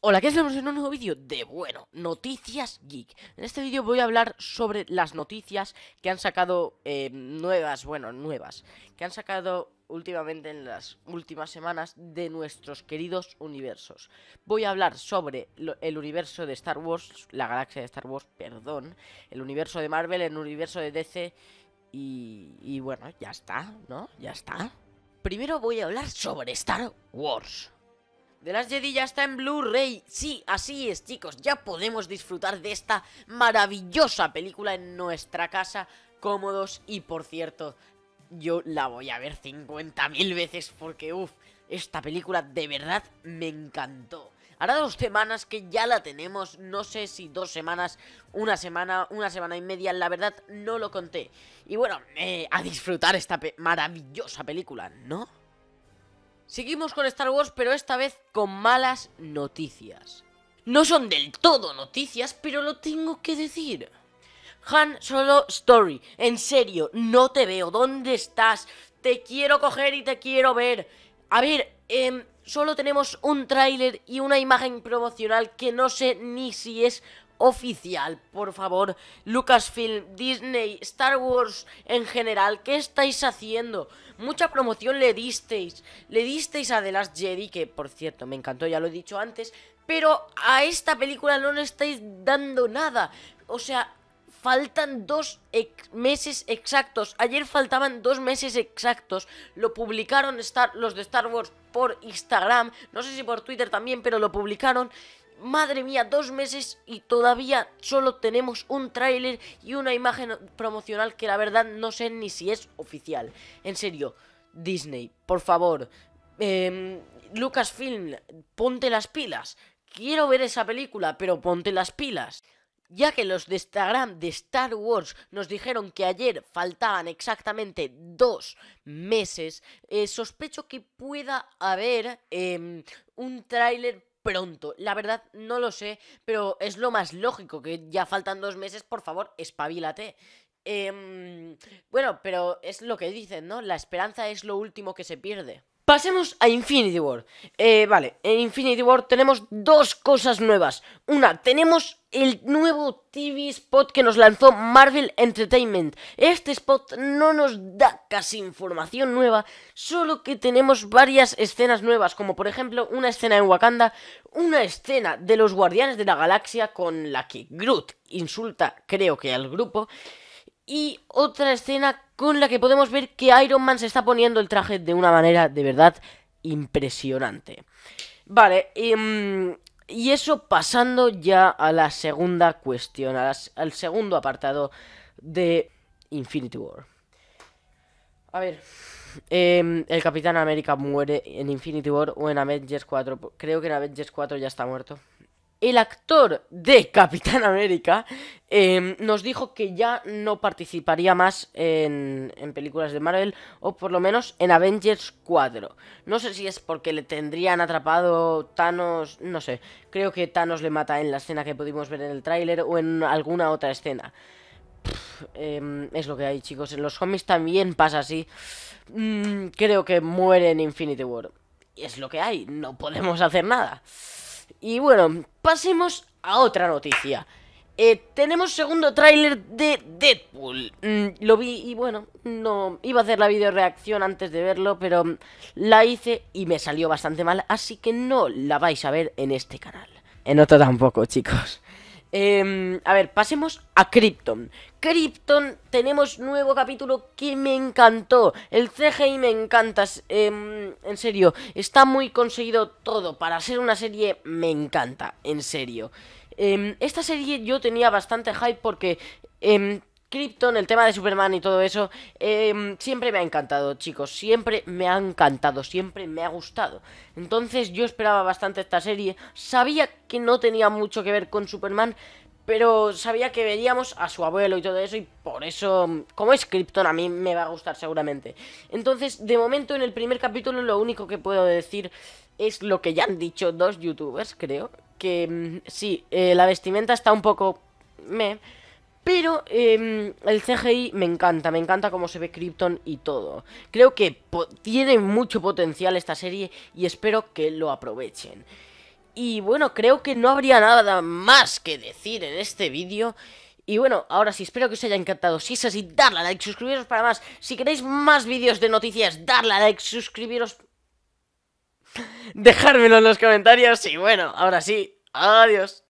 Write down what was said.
Hola, ¿qué estamos en un nuevo vídeo de, bueno, Noticias Geek En este vídeo voy a hablar sobre las noticias que han sacado eh, nuevas, bueno, nuevas Que han sacado últimamente en las últimas semanas de nuestros queridos universos Voy a hablar sobre el universo de Star Wars, la galaxia de Star Wars, perdón El universo de Marvel, el universo de DC y bueno, ya está, ¿no? Ya está Primero voy a hablar sobre Star Wars de las Jedi ya está en Blu-ray. Sí, así es, chicos. Ya podemos disfrutar de esta maravillosa película en nuestra casa, cómodos y, por cierto, yo la voy a ver 50.000 veces porque, uff, esta película de verdad me encantó. Hará dos semanas que ya la tenemos, no sé si dos semanas, una semana, una semana y media, la verdad no lo conté. Y bueno, eh, a disfrutar esta maravillosa película, ¿no? Seguimos con Star Wars, pero esta vez con malas noticias. No son del todo noticias, pero lo tengo que decir. Han Solo Story, en serio, no te veo, ¿dónde estás? Te quiero coger y te quiero ver. A ver, em, solo tenemos un tráiler y una imagen promocional que no sé ni si es oficial. Por favor, Lucasfilm, Disney, Star Wars en general, ¿qué estáis haciendo? Mucha promoción le disteis. Le disteis a The Last Jedi, que por cierto me encantó, ya lo he dicho antes, pero a esta película no le estáis dando nada. O sea, faltan dos meses exactos. Ayer faltaban dos meses exactos. Lo publicaron los de Star Wars por Instagram. No sé si por Twitter también, pero lo publicaron. Madre mía, dos meses y todavía solo tenemos un tráiler y una imagen promocional que la verdad no sé ni si es oficial. En serio, Disney, por favor, em, Lucasfilm, ponte las pilas. Quiero ver esa película, pero ponte las pilas. Ya que los de Instagram de Star Wars nos dijeron que ayer faltaban exactamente dos meses, eh, sospecho que pueda haber em, un tráiler pronto. La verdad, no lo sé, pero es lo más lógico, que ya faltan dos meses, por favor, espabilate. Em, bueno, pero es lo que dicen, ¿no? La esperanza es lo último que se pierde. Pasemos a Infinity War. Eh, vale, en Infinity War tenemos dos cosas nuevas. Una, tenemos el nuevo TV spot que nos lanzó Marvel Entertainment. Este spot no nos da casi información nueva, solo que tenemos varias escenas nuevas, como por ejemplo una escena en Wakanda, una escena de los Guardianes de la Galaxia con la que Groot insulta, creo que al grupo. Y otra escena con la que podemos ver que Iron Man se está poniendo el traje de una manera de verdad impresionante. Vale, em, y eso pasando ya a la segunda cuestión, al segundo apartado de Infinity War. A ver, em, el Capitán América muere en Infinity War o en Avengers 4. Creo que en Avengers 4 ya está muerto. El actor de Capitán América Em, nos dijo que ya no participaría más en, películas de Marvel o por lo menos en Avengers 4. No sé si es porque le tendrían atrapado Thanos, no sé, creo que Thanos le mata en la escena que pudimos ver en el tráiler o en alguna otra escena. Em, es lo que hay chicos, en los homies también pasa así. Mm, creo que muere en Infinity War. Y es lo que hay, no podemos hacer nada. Y bueno, pasemos a otra noticia. Eh, tenemos segundo tráiler de Deadpool. Mm, lo vi y bueno, no iba a hacer la video reacción antes de verlo, pero la hice y me salió bastante mal, así que no la vais a ver en este canal. En otro tampoco, chicos. Em, a ver, pasemos a Krypton. Krypton, tenemos nuevo capítulo que me encantó. El CGI me encanta. Em, en serio, está muy conseguido todo. Para ser una serie, me encanta. En serio. Em, esta serie yo tenía bastante hype porque eh, Krypton, el tema de Superman y todo eso, em, siempre me ha encantado, chicos. Siempre me ha encantado, siempre me ha gustado. Entonces yo esperaba bastante esta serie. Sabía que no tenía mucho que ver con Superman, pero sabía que veríamos a su abuelo y todo eso, y por eso, como es Krypton, a mí me va a gustar seguramente. Entonces, de momento, en el primer capítulo, lo único que puedo decir es lo que ya han dicho dos youtubers, creo, que mm, sí, eh, la vestimenta está un poco... meh, pero em, el CGI me encanta, me encanta cómo se ve Krypton y todo. Creo que tiene mucho potencial esta serie y espero que lo aprovechen. Y bueno, creo que no habría nada más que decir en este vídeo. Y bueno, ahora sí, espero que os haya encantado. Si es así, darle a like, suscribiros para más. Si queréis más vídeos de noticias, darle a like, suscribiros dejármelo en los comentarios y bueno, ahora sí, adiós.